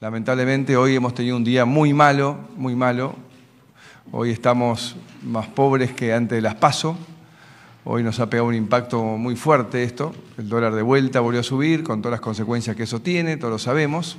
Lamentablemente hoy hemos tenido un día muy malo, muy malo. Hoy estamos más pobres que antes de las PASO. Hoy nos ha pegado un impacto muy fuerte esto. El dólar de vuelta volvió a subir con todas las consecuencias que eso tiene, todos lo sabemos.